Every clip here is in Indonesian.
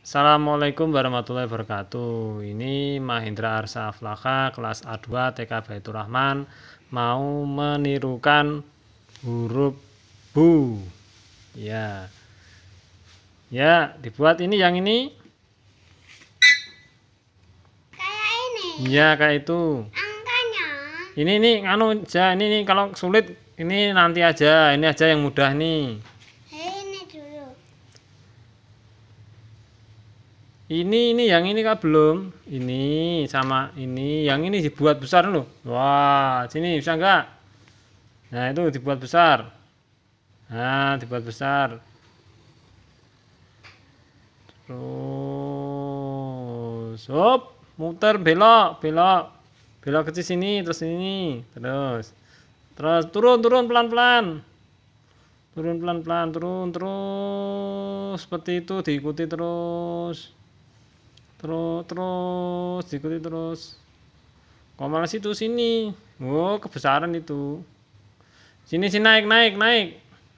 Assalamualaikum warahmatullahi wabarakatuh Ini Mahindra Arsa Aflaka kelas A2 TK Baitur Rahman Mau menirukan huruf Bu Ya Ya dibuat ini yang ini Kayak ini Ya kayak itu Angkanya Ini nih anu aja ini nih kalau sulit ini nanti aja ini aja yang mudah nih ini ini yang ini kah belum ini sama ini yang ini dibuat besar loh wah sini bisa enggak nah itu dibuat besar nah dibuat besar terus hop muter belok belok belok ke sini terus ini terus terus turun turun pelan pelan turun pelan pelan turun terus seperti itu diikuti terus terus terus diikuti terus kok malah situ sini oh kebesaran itu sini sini naik naik naik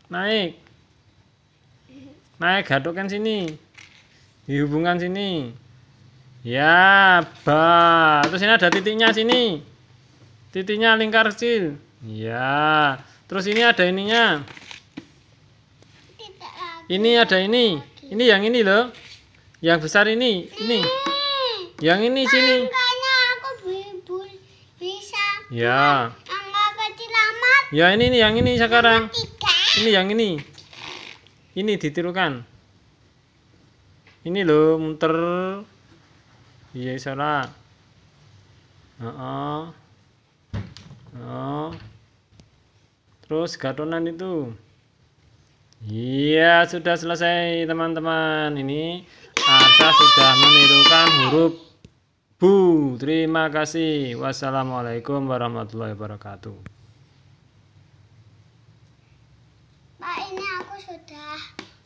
naik naik gadokkan sini dihubungkan sini ya ba terus ini ada titiknya sini titiknya lingkar kecil ya terus ini ada ininya ini ada ini ini yang ini loh yang besar ini ini yang ini sini. Tangganya aku bisa. Ya. Ya ini nih yang ini sekarang. Ini yang ini. Ini ditirukan. Ini loh muter. Iya salah. Heeh. Oh. Terus gatonan itu. Iya, sudah selesai teman-teman. Ini Arsa sudah menirukan huruf Bu, terima kasih. Wassalamualaikum warahmatullahi wabarakatuh. Pak, ini aku sudah